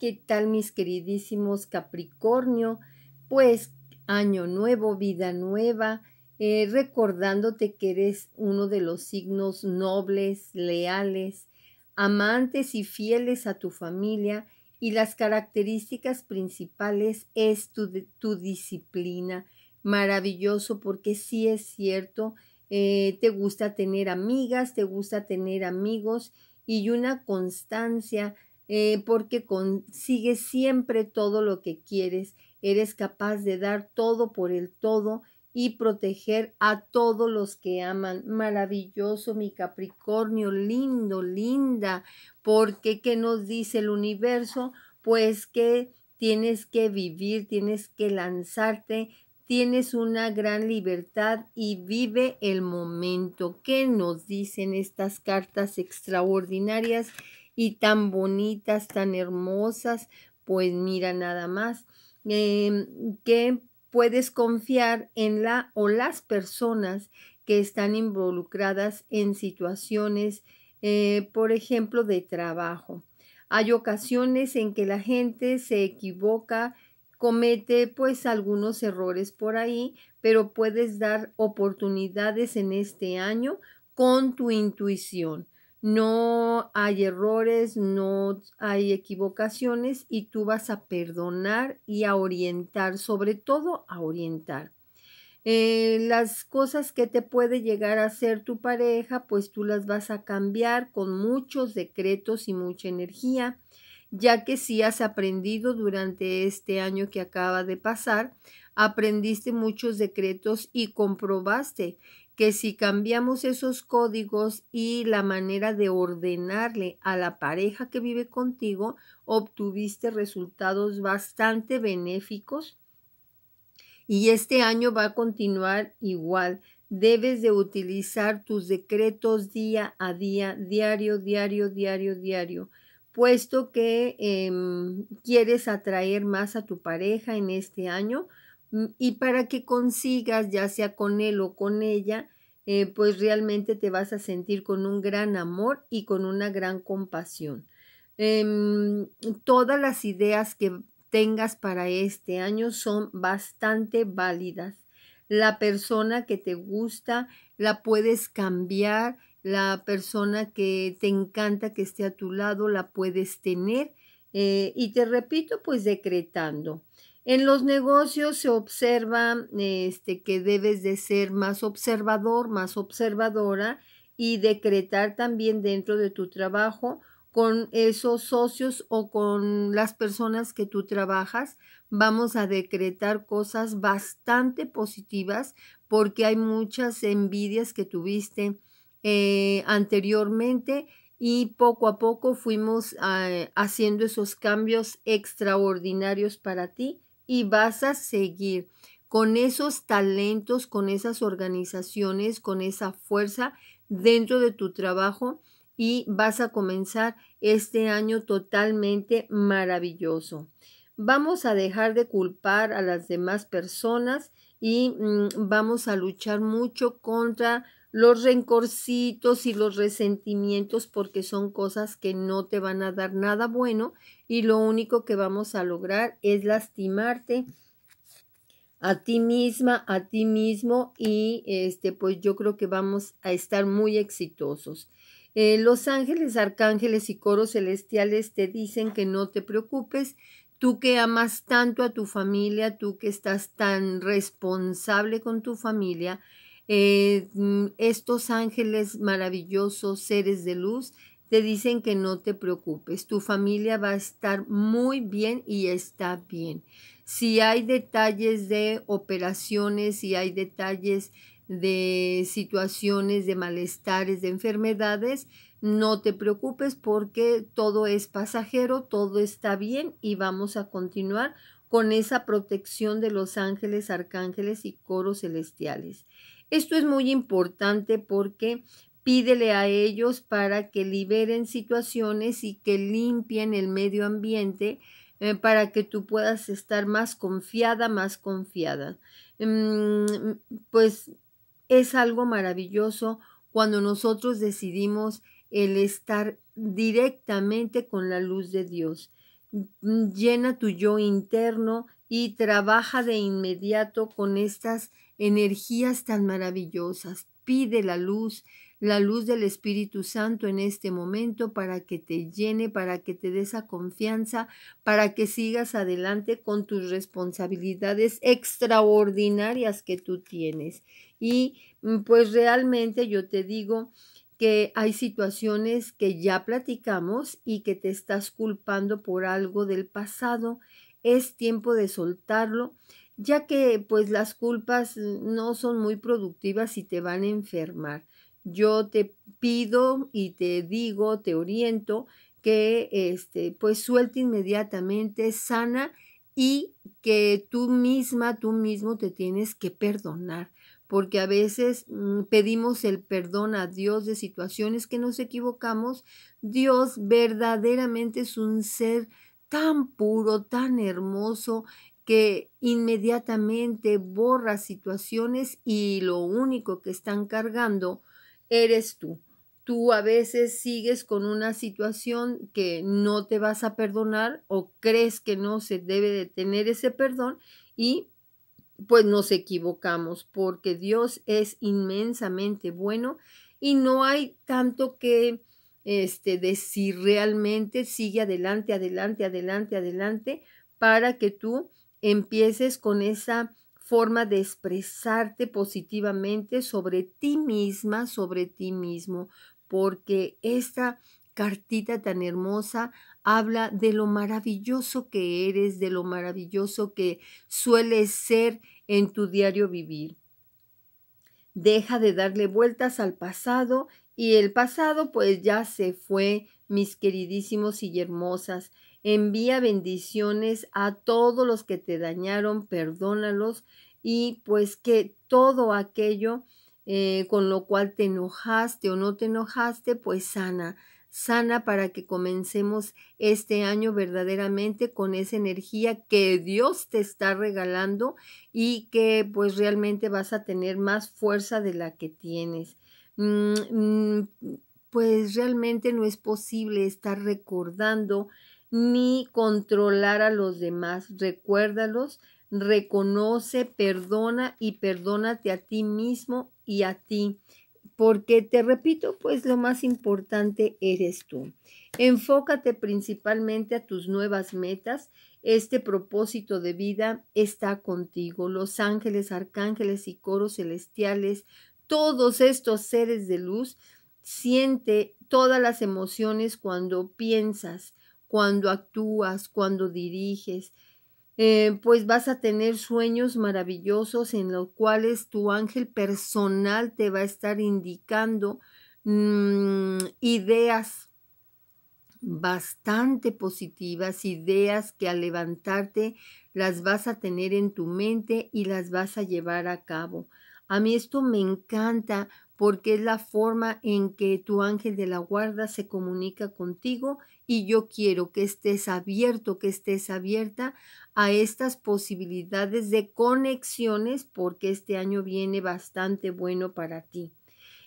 ¿Qué tal mis queridísimos Capricornio? Pues año nuevo, vida nueva, eh, recordándote que eres uno de los signos nobles, leales, amantes y fieles a tu familia y las características principales es tu, disciplina. Maravilloso porque sí es cierto, eh, te gusta tener amigas, te gusta tener amigos y una constancia eh, porque consigues siempre todo lo que quieres, eres capaz de dar todo por el todo y proteger a todos los que aman. Maravilloso, mi Capricornio, lindo, linda, porque ¿qué nos dice el universo? Pues que tienes que vivir, tienes que lanzarte, tienes una gran libertad y vive el momento. ¿Qué nos dicen estas cartas extraordinarias? y tan bonitas, tan hermosas, pues mira nada más em, que puedes confiar en la o las personas que están involucradas en situaciones, eh, por ejemplo, de trabajo. Hay ocasiones en que la gente se equivoca, comete pues algunos errores por ahí, pero puedes dar oportunidades en este año con tu intuición no hay errores, no hay equivocaciones y tú vas a perdonar y a orientar, sobre todo a orientar. Eh, las cosas que te puede llegar a hacer tu pareja, pues tú las vas a cambiar con muchos decretos y mucha energía, ya que si has aprendido durante este año que acaba de pasar, aprendiste muchos decretos y comprobaste que si cambiamos esos códigos y la manera de ordenarle a la pareja que vive contigo, obtuviste resultados bastante benéficos. Y este año va a continuar igual. Debes de utilizar tus decretos día a día, diario, diario, diario, diario, puesto que em, quieres atraer más a tu pareja en este año Mm, y para que consigas, ya sea con él o con ella, eh, pues realmente te vas a sentir con un gran amor y con una gran compasión. Em, todas las ideas que tengas para este año son bastante válidas. La persona que te gusta la puedes cambiar, la persona que te encanta que esté a tu lado la puedes tener. Eh, y te repito, pues decretando. En los negocios se observa este, que debes de ser más observador, más observadora y decretar también dentro de tu trabajo con esos socios o con las personas que tú trabajas, vamos a decretar cosas bastante positivas porque hay muchas envidias que tuviste eh, anteriormente y poco a poco fuimos eh, haciendo esos cambios extraordinarios para ti y vas a seguir con esos talentos, con esas organizaciones, con esa fuerza dentro de tu trabajo y vas a comenzar este año totalmente maravilloso. Vamos a dejar de culpar a las demás personas y mm, vamos a luchar mucho contra los rencorcitos y los resentimientos porque son cosas que no te van a dar nada bueno y lo único que vamos a lograr es lastimarte a ti misma, a ti mismo y este pues yo creo que vamos a estar muy exitosos. Eh, los ángeles, arcángeles y coros celestiales te dicen que no te preocupes, Tú que amas tanto a tu familia, tú que estás tan responsable con tu familia, eh, mm, estos ángeles maravillosos, seres de luz, te dicen que no te preocupes, tu familia va a estar muy bien y está bien. Si hay detalles de operaciones, si hay detalles de situaciones de malestares, de enfermedades, no te preocupes porque todo es pasajero, todo está bien y vamos a continuar con esa protección de los ángeles, arcángeles y coros celestiales. Esto es muy importante porque pídele a ellos para que liberen situaciones y que limpien el medio ambiente eh, para que tú puedas estar más confiada, más confiada. Mm, pues es algo maravilloso cuando nosotros decidimos el estar directamente con la luz de Dios. Mm, llena tu yo interno y trabaja de inmediato con estas energías tan maravillosas. Pide la luz, la luz del Espíritu Santo en este momento para que te llene, para que te dé esa confianza, para que sigas adelante con tus responsabilidades extraordinarias que tú tienes. Y mm, pues realmente yo te digo, que hay situaciones que ya platicamos y que te estás culpando por algo del pasado. Es tiempo de soltarlo, ya que pues las culpas no son muy productivas y te van a enfermar. Yo te pido y te digo, te oriento que este pues suelte inmediatamente, sana y que tú misma, tú mismo te tienes que perdonar porque a veces mm, pedimos el perdón a Dios de situaciones que nos equivocamos. Dios verdaderamente es un ser tan puro, tan hermoso, que inmediatamente borra situaciones y lo único que están cargando eres tú. Tú a veces sigues con una situación que no te vas a perdonar o crees que no se debe de tener ese perdón y pues nos equivocamos, porque Dios es inmensamente bueno y no hay tanto que este, realmente sigue adelante, adelante, adelante, adelante, para que tú empieces con esa forma de expresarte positivamente sobre ti misma, sobre ti mismo, porque esta cartita tan hermosa habla de lo maravilloso que eres, de lo maravilloso que sueles ser en tu diario vivir. Deja de darle vueltas al pasado y el pasado pues ya se fue, mis queridísimos y hermosas. Envía bendiciones a todos los que te dañaron, perdónalos y pues que todo aquello eh, con lo cual te enojaste o no te enojaste, pues sana sana para que comencemos este año verdaderamente con esa energía que Dios te está regalando y que pues realmente vas a tener más fuerza de la que tienes. Mm, mm, pues realmente no es posible estar recordando ni controlar a los demás. Recuérdalos, reconoce, perdona y perdónate a ti mismo y a ti porque te repito, pues lo más importante eres tú. Enfócate principalmente a tus nuevas metas. Este propósito de vida está contigo. Los ángeles, arcángeles y coros celestiales, todos estos seres de luz, siente todas las emociones cuando piensas, cuando actúas, cuando diriges, eh, pues vas a tener sueños maravillosos en los cuales tu ángel personal te va a estar indicando mm, ideas bastante positivas, ideas que al levantarte las vas a tener en tu mente y las vas a llevar a cabo. A mí esto me encanta porque es la forma en que tu ángel de la guarda se comunica contigo y yo quiero que estés abierto, que estés abierta a estas posibilidades de conexiones porque este año viene bastante bueno para ti.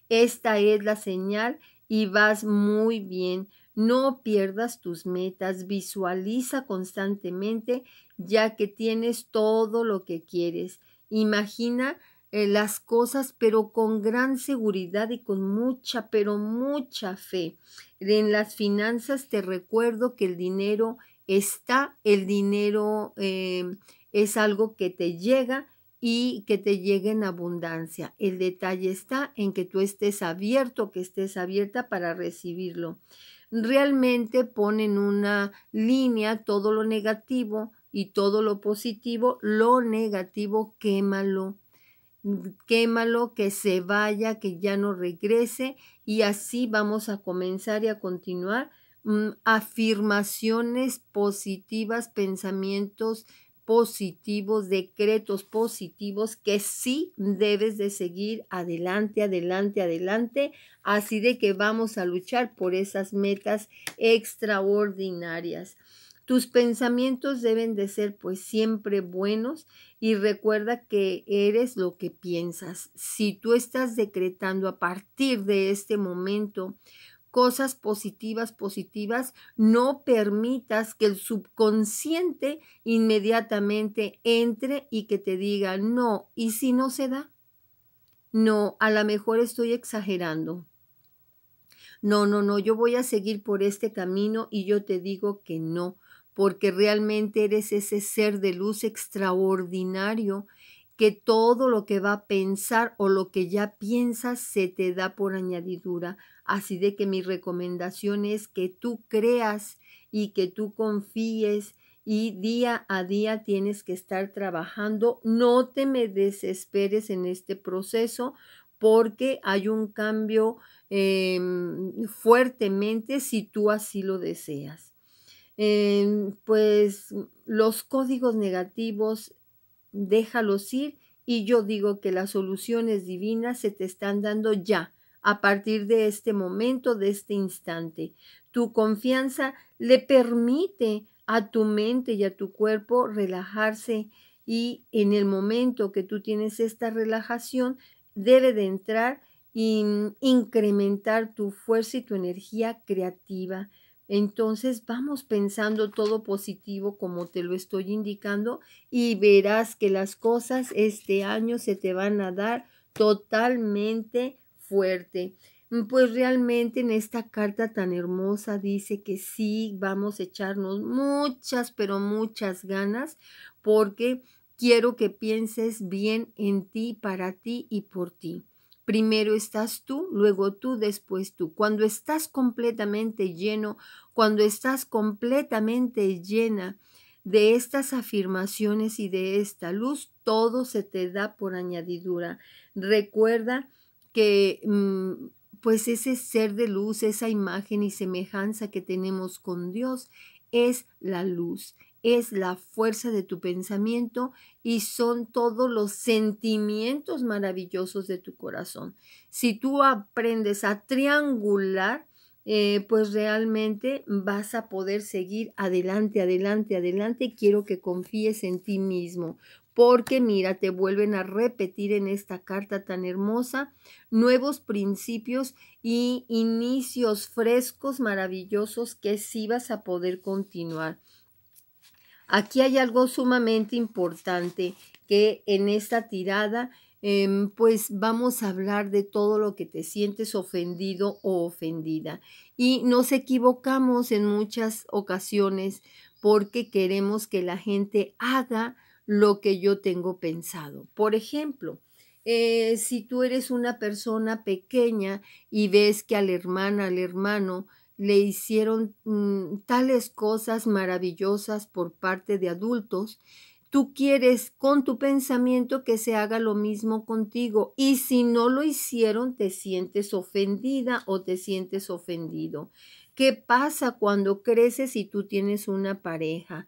Esta es la señal y vas muy bien. No pierdas tus metas, visualiza constantemente ya que tienes todo lo que quieres. Imagina eh, las cosas, pero con gran seguridad y con mucha, pero mucha fe. En las finanzas te recuerdo que el dinero está, el dinero eh, es algo que te llega y que te llega en abundancia. El detalle está en que tú estés abierto, que estés abierta para recibirlo. Realmente ponen una línea todo lo negativo y todo lo positivo, lo negativo quémalo quémalo, que se vaya, que ya no regrese y así vamos a comenzar y a continuar mm, afirmaciones positivas, pensamientos positivos, decretos positivos que sí debes de seguir adelante, adelante, adelante. Así de que vamos a luchar por esas metas extraordinarias. Tus pensamientos deben de ser pues siempre buenos y recuerda que eres lo que piensas. Si tú estás decretando a partir de este momento cosas positivas, positivas, no permitas que el subconsciente inmediatamente entre y que te diga no, ¿y si no se da? No, a lo mejor estoy exagerando. No, no, no, yo voy a seguir por este camino y yo te digo que no porque realmente eres ese ser de luz extraordinario que todo lo que va a pensar o lo que ya piensas se te da por añadidura. Así de que mi recomendación es que tú creas y que tú confíes y día a día tienes que estar trabajando. No te me desesperes en este proceso porque hay un cambio em, fuertemente si tú así lo deseas. Em, pues los códigos negativos, déjalos ir y yo digo que las soluciones divinas se te están dando ya, a partir de este momento, de este instante. Tu confianza le permite a tu mente y a tu cuerpo relajarse y en el momento que tú tienes esta relajación, debe de entrar y mm, incrementar tu fuerza y tu energía creativa. Entonces vamos pensando todo positivo como te lo estoy indicando y verás que las cosas este año se te van a dar totalmente fuerte. Mm, pues realmente en esta carta tan hermosa dice que sí, vamos a echarnos muchas, pero muchas ganas porque quiero que pienses bien en ti, para ti y por ti. Primero estás tú, luego tú, después tú. Cuando estás completamente lleno, cuando estás completamente llena de estas afirmaciones y de esta luz, todo se te da por añadidura. Recuerda que mm, pues ese ser de luz, esa imagen y semejanza que tenemos con Dios es la luz, es la fuerza de tu pensamiento y son todos los sentimientos maravillosos de tu corazón. Si tú aprendes a triangular, eh, pues realmente vas a poder seguir adelante, adelante, adelante. Quiero que confíes en ti mismo. Porque mira, te vuelven a repetir en esta carta tan hermosa nuevos principios y inicios frescos, maravillosos que sí vas a poder continuar. Aquí hay algo sumamente importante que en esta tirada em, pues vamos a hablar de todo lo que te sientes ofendido o ofendida. Y nos equivocamos en muchas ocasiones porque queremos que la gente haga lo que yo tengo pensado. Por ejemplo, eh, si tú eres una persona pequeña y ves que al hermana, al hermano, le hicieron mm, tales cosas maravillosas por parte de adultos, tú quieres con tu pensamiento que se haga lo mismo contigo y si no lo hicieron te sientes ofendida o te sientes ofendido. ¿Qué pasa cuando creces y tú tienes una pareja?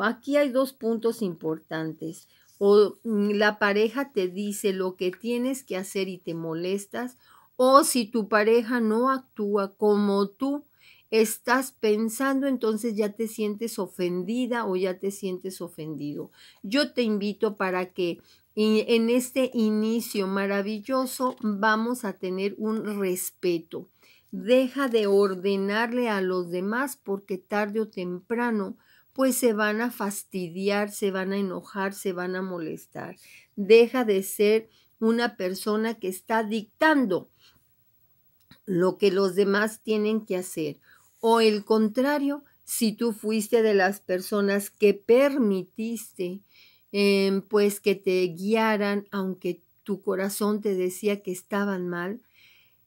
Aquí hay dos puntos importantes. O mm, la pareja te dice lo que tienes que hacer y te molestas, o si tu pareja no actúa como tú estás pensando, entonces ya te sientes ofendida o ya te sientes ofendido. Yo te invito para que en este inicio maravilloso vamos a tener un respeto. Deja de ordenarle a los demás porque tarde o temprano pues se van a fastidiar, se van a enojar, se van a molestar. Deja de ser una persona que está dictando lo que los demás tienen que hacer. O el contrario, si tú fuiste de las personas que permitiste em, pues que te guiaran, aunque tu corazón te decía que estaban mal,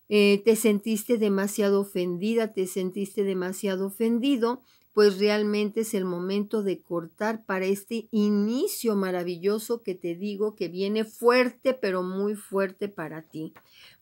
eh, te sentiste demasiado ofendida, te sentiste demasiado ofendido, pues realmente es el momento de cortar para este inicio maravilloso que te digo que viene fuerte, pero muy fuerte para ti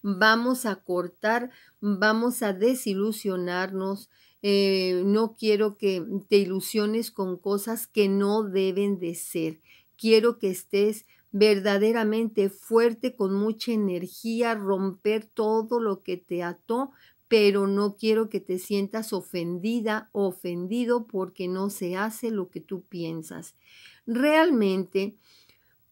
vamos a cortar, vamos a desilusionarnos. Eh, no quiero que te ilusiones con cosas que no deben de ser. Quiero que estés verdaderamente fuerte, con mucha energía, romper todo lo que te ató, pero no quiero que te sientas ofendida, ofendido porque no se hace lo que tú piensas. Realmente,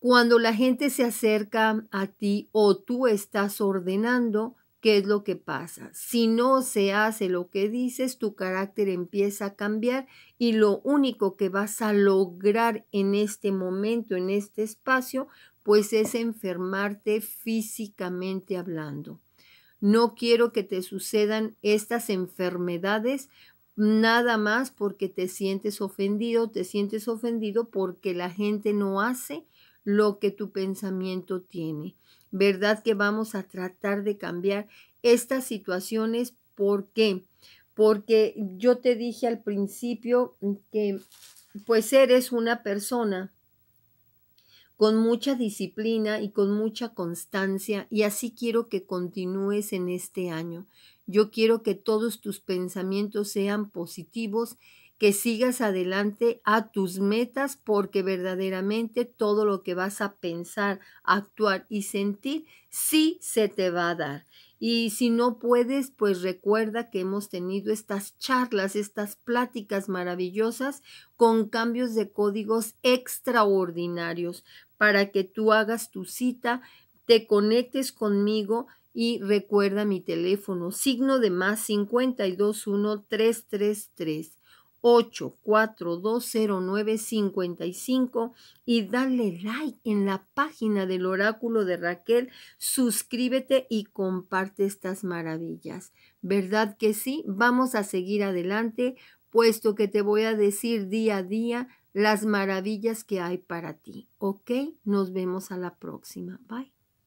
cuando la gente se acerca a ti o tú estás ordenando, ¿qué es lo que pasa? Si no se hace lo que dices, tu carácter empieza a cambiar y lo único que vas a lograr en este momento, en este espacio, pues es enfermarte físicamente hablando. No quiero que te sucedan estas enfermedades nada más porque te sientes ofendido, te sientes ofendido porque la gente no hace lo que tu pensamiento tiene. ¿Verdad que vamos a tratar de cambiar estas situaciones? porque Porque yo te dije al principio que pues eres una persona con mucha disciplina y con mucha constancia y así quiero que continúes en este año. Yo quiero que todos tus pensamientos sean positivos que sigas adelante a tus metas porque verdaderamente todo lo que vas a pensar, actuar y sentir sí se te va a dar. Y si no puedes, pues recuerda que hemos tenido estas charlas, estas pláticas maravillosas con cambios de códigos extraordinarios para que tú hagas tu cita, te conectes conmigo y recuerda mi teléfono, signo de más 521333. 8420955 y dale like en la página del oráculo de Raquel, suscríbete y comparte estas maravillas. ¿Verdad que sí? Vamos a seguir adelante, puesto que te voy a decir día a día las maravillas que hay para ti. ¿Ok? Nos vemos a la próxima. Bye.